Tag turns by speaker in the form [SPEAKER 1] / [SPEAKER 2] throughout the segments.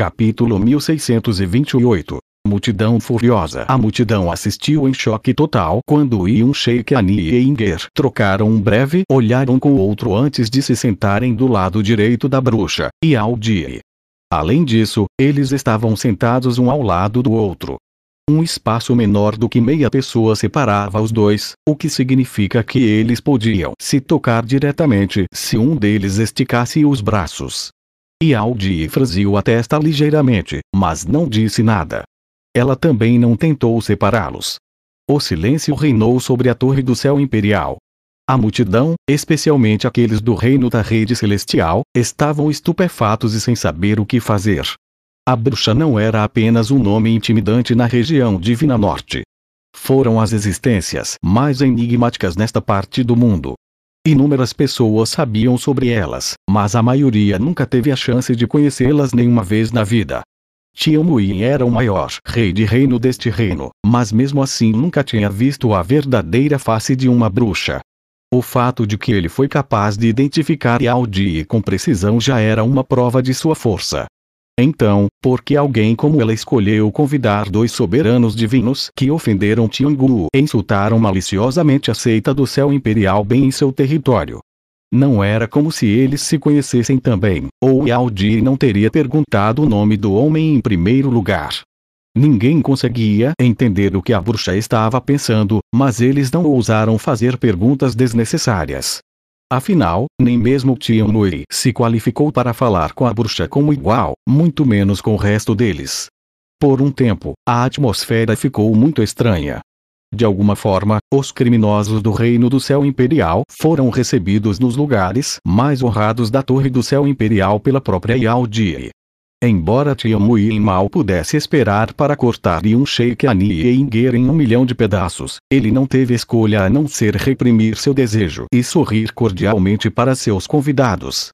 [SPEAKER 1] Capítulo 1628 Multidão furiosa. A multidão assistiu em choque total quando Yun Sheik Ani e Inger trocaram um breve olhar um com o outro antes de se sentarem do lado direito da bruxa, e Aldi. Além disso, eles estavam sentados um ao lado do outro. Um espaço menor do que meia pessoa separava os dois, o que significa que eles podiam se tocar diretamente se um deles esticasse os braços. E Aldi franziu a testa ligeiramente, mas não disse nada. Ela também não tentou separá-los. O silêncio reinou sobre a torre do céu imperial. A multidão, especialmente aqueles do reino da rede celestial, estavam estupefatos e sem saber o que fazer. A bruxa não era apenas um nome intimidante na região Divina Norte. Foram as existências mais enigmáticas nesta parte do mundo. Inúmeras pessoas sabiam sobre elas, mas a maioria nunca teve a chance de conhecê-las nenhuma vez na vida. Muin era o maior rei de reino deste reino, mas mesmo assim nunca tinha visto a verdadeira face de uma bruxa. O fato de que ele foi capaz de identificar Yao Di com precisão já era uma prova de sua força. Então, por que alguém como ela escolheu convidar dois soberanos divinos que ofenderam Tiangu e insultaram maliciosamente a seita do céu imperial bem em seu território? Não era como se eles se conhecessem também, ou Yaudi não teria perguntado o nome do homem em primeiro lugar. Ninguém conseguia entender o que a bruxa estava pensando, mas eles não ousaram fazer perguntas desnecessárias. Afinal, nem mesmo Tianhui se qualificou para falar com a bruxa como igual, muito menos com o resto deles. Por um tempo, a atmosfera ficou muito estranha. De alguma forma, os criminosos do Reino do Céu Imperial foram recebidos nos lugares mais honrados da Torre do Céu Imperial pela própria Yaldi. Embora Tianmuyin mal pudesse esperar para cortar um um Sheikani e Inger em um milhão de pedaços, ele não teve escolha a não ser reprimir seu desejo e sorrir cordialmente para seus convidados.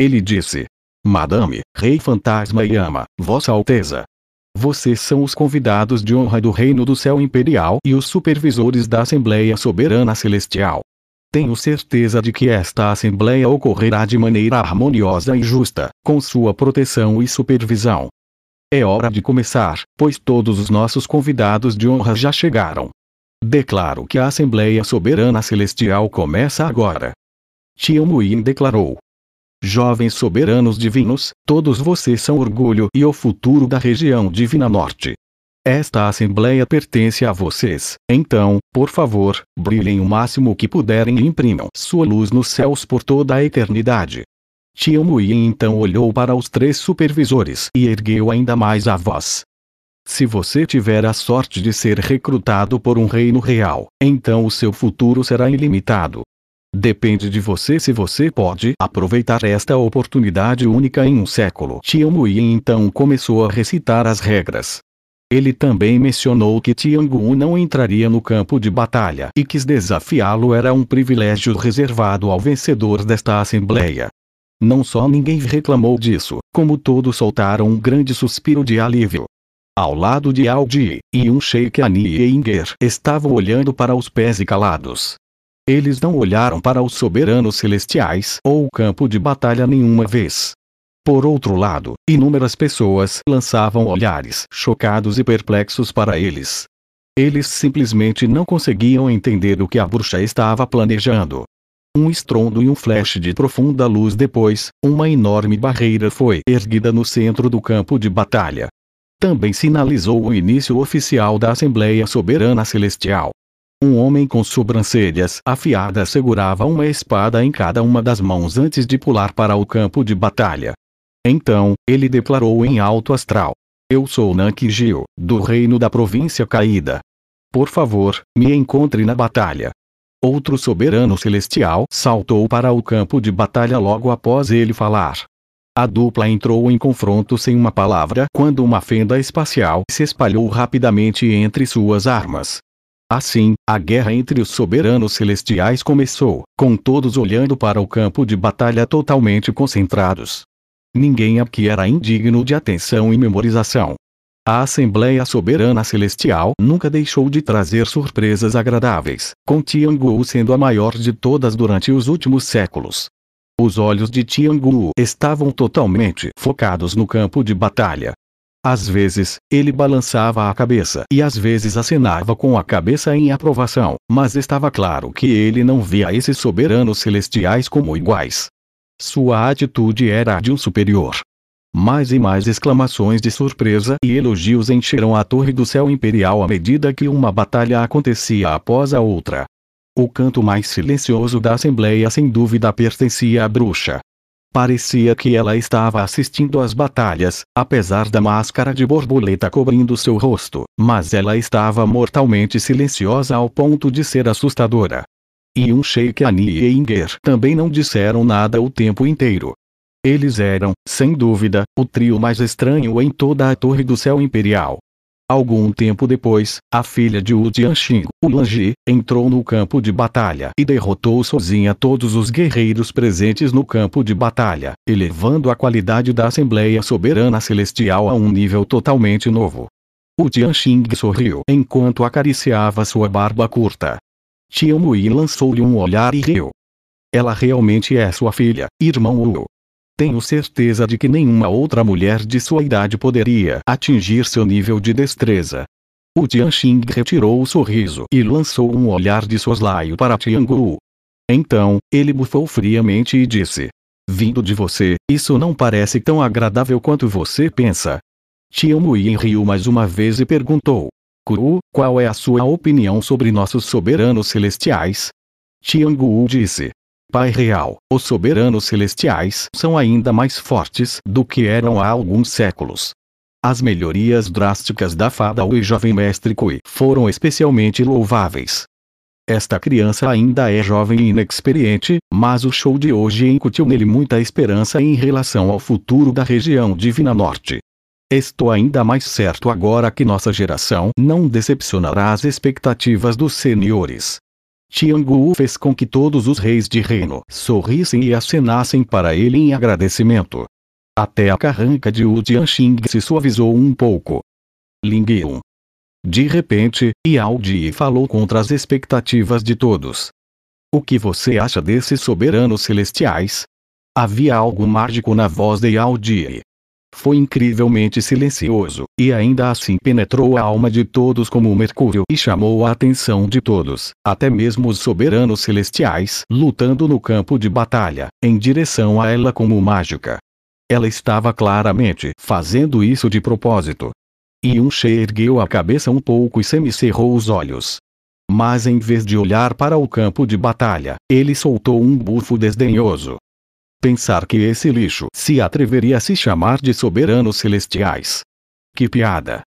[SPEAKER 1] Ele disse: Madame, Rei Fantasma e Ama, Vossa Alteza. Vocês são os convidados de honra do Reino do Céu Imperial e os supervisores da Assembleia Soberana Celestial. Tenho certeza de que esta Assembleia ocorrerá de maneira harmoniosa e justa, com sua proteção e supervisão. É hora de começar, pois todos os nossos convidados de honra já chegaram. Declaro que a Assembleia Soberana Celestial começa agora. Tia Muin declarou. Jovens soberanos divinos, todos vocês são orgulho e o futuro da região Divina Norte. Esta assembleia pertence a vocês. Então, por favor, brilhem o máximo que puderem e imprimam sua luz nos céus por toda a eternidade. Tio Mui então olhou para os três supervisores e ergueu ainda mais a voz. Se você tiver a sorte de ser recrutado por um reino real, então o seu futuro será ilimitado. Depende de você se você pode aproveitar esta oportunidade única em um século. Tio Mui então começou a recitar as regras. Ele também mencionou que Tiangu não entraria no campo de batalha e que desafiá-lo era um privilégio reservado ao vencedor desta assembleia. Não só ninguém reclamou disso, como todos soltaram um grande suspiro de alívio. Ao lado de Aldi, Yun Sheik Ani e Inger estavam olhando para os pés e calados. Eles não olharam para os soberanos celestiais ou o campo de batalha nenhuma vez. Por outro lado, inúmeras pessoas lançavam olhares chocados e perplexos para eles. Eles simplesmente não conseguiam entender o que a bruxa estava planejando. Um estrondo e um flash de profunda luz depois, uma enorme barreira foi erguida no centro do campo de batalha. Também sinalizou o início oficial da Assembleia Soberana Celestial. Um homem com sobrancelhas afiadas segurava uma espada em cada uma das mãos antes de pular para o campo de batalha. Então, ele declarou em alto astral: Eu sou Nankijil, do reino da província caída. Por favor, me encontre na batalha. Outro soberano celestial saltou para o campo de batalha logo após ele falar. A dupla entrou em confronto sem uma palavra quando uma fenda espacial se espalhou rapidamente entre suas armas. Assim, a guerra entre os soberanos celestiais começou, com todos olhando para o campo de batalha totalmente concentrados ninguém aqui era indigno de atenção e memorização. A Assembleia Soberana Celestial nunca deixou de trazer surpresas agradáveis, com Tianguu sendo a maior de todas durante os últimos séculos. Os olhos de Tianguu estavam totalmente focados no campo de batalha. Às vezes, ele balançava a cabeça e às vezes acenava com a cabeça em aprovação, mas estava claro que ele não via esses soberanos celestiais como iguais. Sua atitude era a de um superior. Mais e mais exclamações de surpresa e elogios encheram a torre do céu imperial à medida que uma batalha acontecia após a outra. O canto mais silencioso da assembleia sem dúvida pertencia à bruxa. Parecia que ela estava assistindo às batalhas, apesar da máscara de borboleta cobrindo seu rosto, mas ela estava mortalmente silenciosa ao ponto de ser assustadora e um Sheik Ani e Inger também não disseram nada o tempo inteiro. Eles eram, sem dúvida, o trio mais estranho em toda a Torre do Céu Imperial. Algum tempo depois, a filha de Wu o Lanji, entrou no campo de batalha e derrotou sozinha todos os guerreiros presentes no campo de batalha, elevando a qualidade da Assembleia Soberana Celestial a um nível totalmente novo. Wu Tianxing sorriu enquanto acariciava sua barba curta. Tia Mui lançou-lhe um olhar e riu. Ela realmente é sua filha, irmão Wu. Tenho certeza de que nenhuma outra mulher de sua idade poderia atingir seu nível de destreza. O Tianxing retirou o sorriso e lançou um olhar de soslaio para Tiangu. Então, ele bufou friamente e disse: Vindo de você, isso não parece tão agradável quanto você pensa. Tianmui riu mais uma vez e perguntou: Kuru, qual é a sua opinião sobre nossos soberanos celestiais? Tiangu disse. Pai real, os soberanos celestiais são ainda mais fortes do que eram há alguns séculos. As melhorias drásticas da fada e jovem mestre Kui foram especialmente louváveis. Esta criança ainda é jovem e inexperiente, mas o show de hoje incutiu nele muita esperança em relação ao futuro da região Divina Norte. Estou ainda mais certo agora que nossa geração não decepcionará as expectativas dos senhores. Tiangu fez com que todos os reis de reino sorrissem e acenassem para ele em agradecimento. Até a carranca de Wu Jianxing se suavizou um pouco. Lingyun. De repente, Yao Di falou contra as expectativas de todos. O que você acha desses soberanos celestiais? Havia algo mágico na voz de Yao Di. Foi incrivelmente silencioso, e ainda assim penetrou a alma de todos como o mercúrio e chamou a atenção de todos, até mesmo os soberanos celestiais, lutando no campo de batalha, em direção a ela como mágica. Ela estava claramente fazendo isso de propósito. E um Yunche ergueu a cabeça um pouco e semicerrou os olhos. Mas em vez de olhar para o campo de batalha, ele soltou um bufo desdenhoso. Pensar que esse lixo se atreveria a se chamar de soberanos celestiais. Que piada!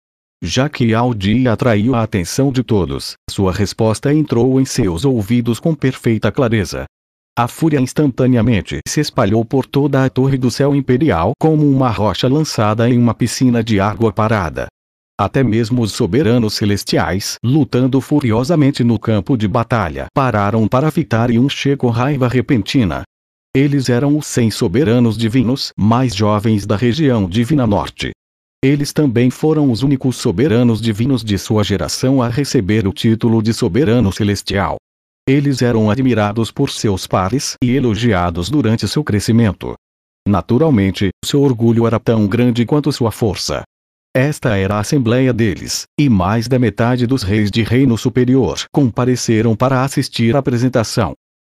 [SPEAKER 1] Já que Aldi atraiu a atenção de todos, sua resposta entrou em seus ouvidos com perfeita clareza. A fúria instantaneamente se espalhou por toda a torre do céu imperial como uma rocha lançada em uma piscina de água parada. Até mesmo os soberanos celestiais, lutando furiosamente no campo de batalha, pararam para fitar e um checo raiva repentina. Eles eram os 100 soberanos divinos mais jovens da região divina norte. Eles também foram os únicos soberanos divinos de sua geração a receber o título de soberano celestial. Eles eram admirados por seus pares e elogiados durante seu crescimento. Naturalmente, seu orgulho era tão grande quanto sua força. Esta era a assembleia deles, e mais da metade dos reis de reino superior compareceram para assistir à apresentação.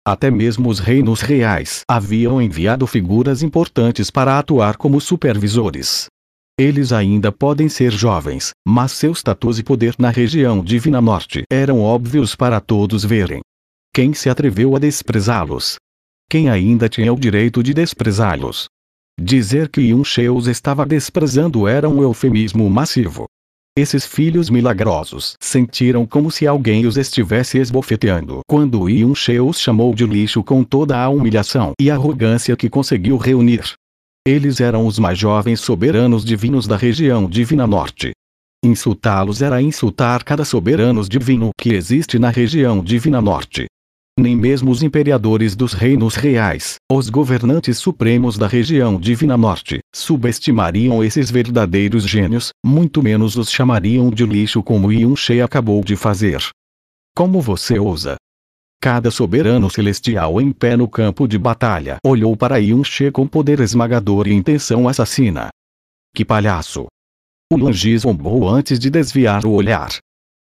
[SPEAKER 1] Até mesmo os reinos reais haviam enviado figuras importantes para atuar como supervisores. Eles ainda podem ser jovens, mas seu status e poder na região Divina Norte eram óbvios para todos verem. Quem se atreveu a desprezá-los? Quem ainda tinha o direito de desprezá-los? Dizer que Yun Sheus estava desprezando era um eufemismo massivo. Esses filhos milagrosos sentiram como se alguém os estivesse esbofeteando quando Yun She os chamou de lixo com toda a humilhação e arrogância que conseguiu reunir. Eles eram os mais jovens soberanos divinos da região Divina Norte. Insultá-los era insultar cada soberano divino que existe na região Divina Norte nem mesmo os imperadores dos reinos reais, os governantes supremos da região Divina Norte, subestimariam esses verdadeiros gênios, muito menos os chamariam de lixo como Yun acabou de fazer. Como você ousa? Cada soberano celestial em pé no campo de batalha olhou para Yun com poder esmagador e intenção assassina. Que palhaço! O Lanji zombou antes de desviar o olhar.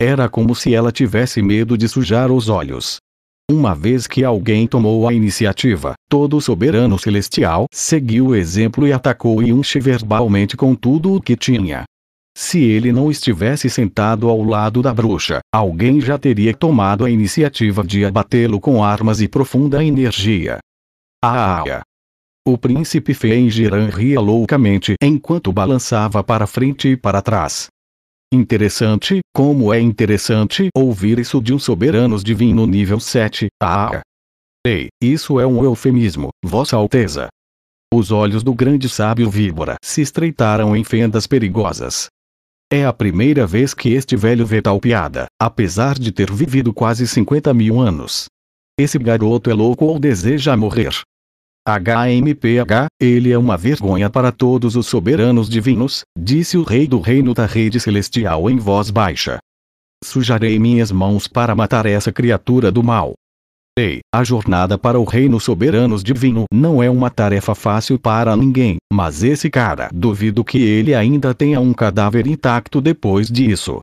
[SPEAKER 1] Era como se ela tivesse medo de sujar os olhos. Uma vez que alguém tomou a iniciativa, todo o soberano celestial seguiu o exemplo e atacou Yunche verbalmente com tudo o que tinha. Se ele não estivesse sentado ao lado da bruxa, alguém já teria tomado a iniciativa de abatê-lo com armas e profunda energia. Ah! ah, ah. ah. O príncipe Fengiran ria loucamente enquanto balançava para frente e para trás. Interessante, como é interessante ouvir isso de um soberano divino nível 7, ah. Ei, isso é um eufemismo, Vossa Alteza. Os olhos do grande sábio Víbora se estreitaram em fendas perigosas. É a primeira vez que este velho vê tal piada, apesar de ter vivido quase 50 mil anos. Esse garoto é louco ou deseja morrer. HMPH, ele é uma vergonha para todos os soberanos divinos, disse o rei do reino da rede celestial em voz baixa. Sujarei minhas mãos para matar essa criatura do mal. Ei, a jornada para o reino soberanos divino não é uma tarefa fácil para ninguém, mas esse cara duvido que ele ainda tenha um cadáver intacto depois disso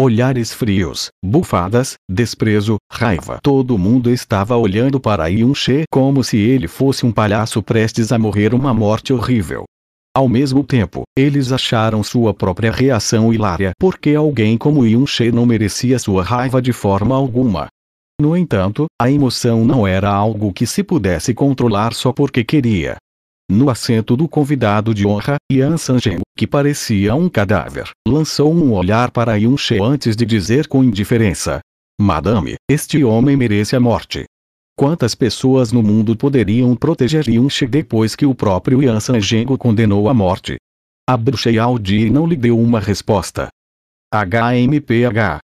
[SPEAKER 1] olhares frios, bufadas, desprezo, raiva. Todo mundo estava olhando para Yun-Che como se ele fosse um palhaço prestes a morrer uma morte horrível. Ao mesmo tempo, eles acharam sua própria reação hilária porque alguém como Yun-Che não merecia sua raiva de forma alguma. No entanto, a emoção não era algo que se pudesse controlar só porque queria. No assento do convidado de honra, Yan Sanjeng, que parecia um cadáver, lançou um olhar para Yunche antes de dizer com indiferença: Madame, este homem merece a morte. Quantas pessoas no mundo poderiam proteger Yunche depois que o próprio Yan o condenou à morte? A bruxa Yaudi não lhe deu uma resposta. HMPH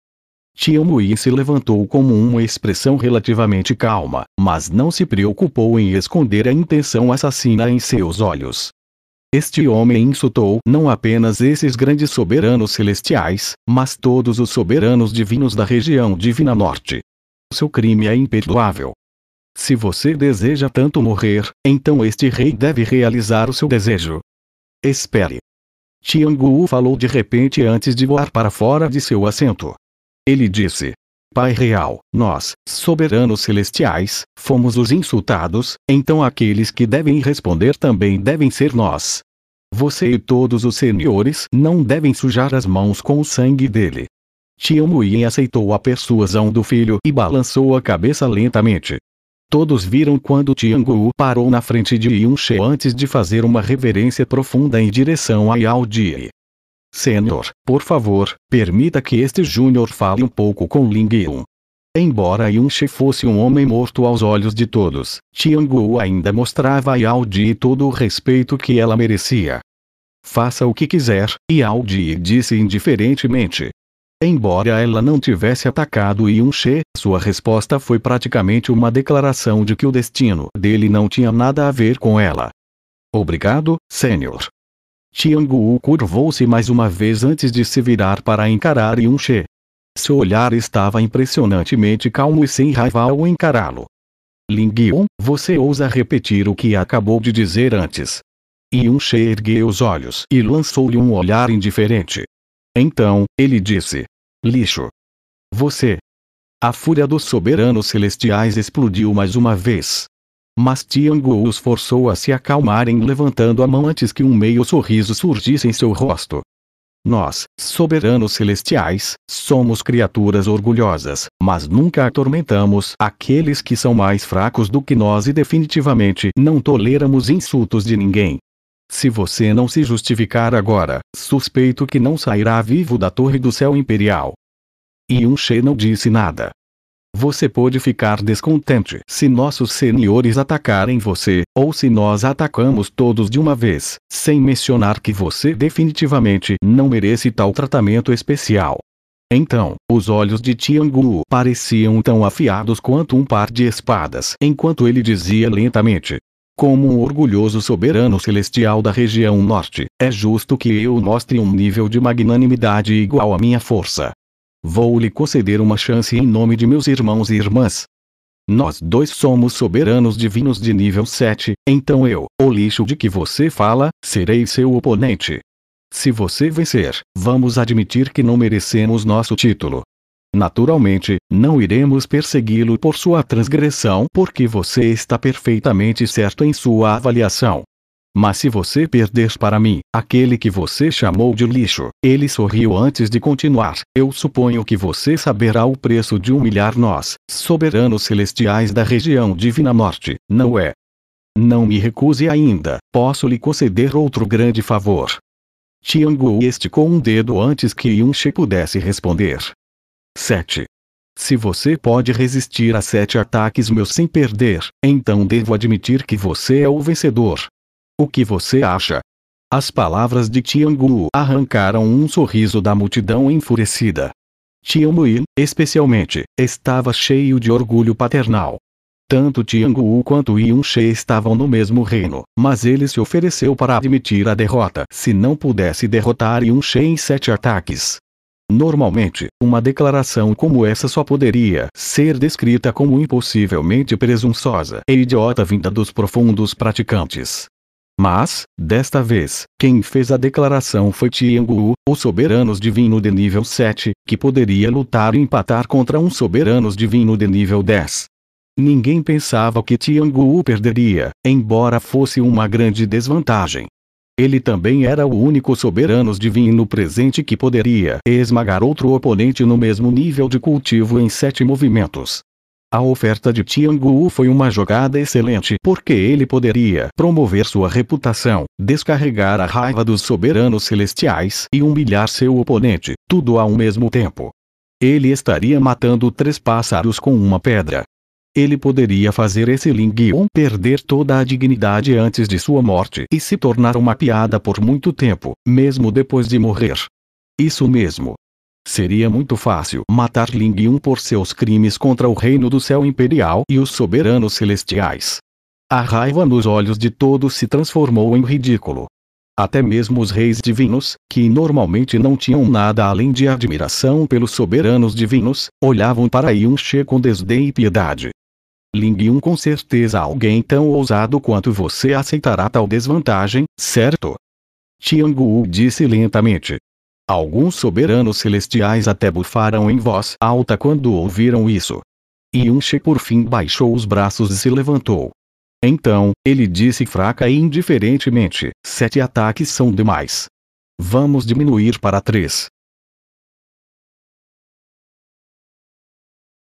[SPEAKER 1] Tian Mui se levantou com uma expressão relativamente calma, mas não se preocupou em esconder a intenção assassina em seus olhos. Este homem insultou não apenas esses grandes soberanos celestiais, mas todos os soberanos divinos da região Divina Norte. Seu crime é imperdoável. Se você deseja tanto morrer, então este rei deve realizar o seu desejo. Espere. Tiangu falou de repente antes de voar para fora de seu assento. Ele disse: Pai real, nós, soberanos celestiais, fomos os insultados, então aqueles que devem responder também devem ser nós. Você e todos os senhores não devem sujar as mãos com o sangue dele. Tianmuyin aceitou a persuasão do filho e balançou a cabeça lentamente. Todos viram quando Tiangu parou na frente de Yunche antes de fazer uma reverência profunda em direção a Yao Di. Senhor, por favor, permita que este Júnior fale um pouco com Yun. Embora Yunxi fosse um homem morto aos olhos de todos, Tianguo ainda mostrava a Yaudi todo o respeito que ela merecia. Faça o que quiser, Yaudi disse indiferentemente. Embora ela não tivesse atacado Yunxi, sua resposta foi praticamente uma declaração de que o destino dele não tinha nada a ver com ela. Obrigado, senhor. Tianguo curvou-se mais uma vez antes de se virar para encarar Yun Seu olhar estava impressionantemente calmo e sem raiva ao encará-lo. Ling Yun, você ousa repetir o que acabou de dizer antes. Yun ergueu os olhos e lançou-lhe um olhar indiferente. Então, ele disse. Lixo. Você. A fúria dos soberanos celestiais explodiu mais uma vez, mas Tianguo os forçou a se acalmarem levantando a mão antes que um meio sorriso surgisse em seu rosto. Nós, soberanos celestiais, somos criaturas orgulhosas, mas nunca atormentamos aqueles que são mais fracos do que nós e definitivamente não toleramos insultos de ninguém. Se você não se justificar agora, suspeito que não sairá vivo da Torre do Céu Imperial. E Yun não disse nada você pode ficar descontente se nossos senhores atacarem você, ou se nós atacamos todos de uma vez, sem mencionar que você definitivamente não merece tal tratamento especial. Então, os olhos de Tiangu pareciam tão afiados quanto um par de espadas, enquanto ele dizia lentamente: como um orgulhoso soberano celestial da região norte, é justo que eu mostre um nível de magnanimidade igual à minha força. Vou lhe conceder uma chance em nome de meus irmãos e irmãs. Nós dois somos soberanos divinos de nível 7, então eu, o lixo de que você fala, serei seu oponente. Se você vencer, vamos admitir que não merecemos nosso título. Naturalmente, não iremos persegui-lo por sua transgressão porque você está perfeitamente certo em sua avaliação. Mas se você perder para mim, aquele que você chamou de lixo, ele sorriu antes de continuar. Eu suponho que você saberá o preço de humilhar nós, soberanos celestiais da região Divina Norte, não é? Não me recuse ainda, posso lhe conceder outro grande favor. Tiangu esticou um dedo antes que Yunche pudesse responder. 7. Se você pode resistir a sete ataques meus sem perder, então devo admitir que você é o vencedor. O que você acha? As palavras de Tiangu arrancaram um sorriso da multidão enfurecida. Tianmui, especialmente, estava cheio de orgulho paternal. Tanto Tiangu quanto Yun estavam no mesmo reino, mas ele se ofereceu para admitir a derrota se não pudesse derrotar Yun em sete ataques. Normalmente, uma declaração como essa só poderia ser descrita como impossivelmente presunçosa e idiota vinda dos profundos praticantes. Mas, desta vez, quem fez a declaração foi Tiangu, o soberano divino de nível 7, que poderia lutar e empatar contra um soberano divino de nível 10. Ninguém pensava que Tiangu perderia, embora fosse uma grande desvantagem. Ele também era o único soberano divino presente que poderia esmagar outro oponente no mesmo nível de cultivo em sete movimentos. A oferta de Tiangu foi uma jogada excelente porque ele poderia promover sua reputação, descarregar a raiva dos soberanos celestiais e humilhar seu oponente, tudo ao mesmo tempo. Ele estaria matando três pássaros com uma pedra. Ele poderia fazer esse Ling Yun perder toda a dignidade antes de sua morte e se tornar uma piada por muito tempo, mesmo depois de morrer. Isso mesmo, Seria muito fácil matar Ling Yun por seus crimes contra o reino do céu imperial e os soberanos celestiais. A raiva nos olhos de todos se transformou em ridículo. Até mesmo os reis divinos, que normalmente não tinham nada além de admiração pelos soberanos divinos, olhavam para Yun She com desdém e piedade. Ling Yun com certeza alguém tão ousado quanto você aceitará tal desvantagem, certo? Tiangu disse lentamente, Alguns soberanos celestiais até bufaram em voz alta quando ouviram isso. Yunche por fim baixou os braços e se levantou. Então, ele disse fraca e indiferentemente: Sete ataques são demais. Vamos diminuir para três.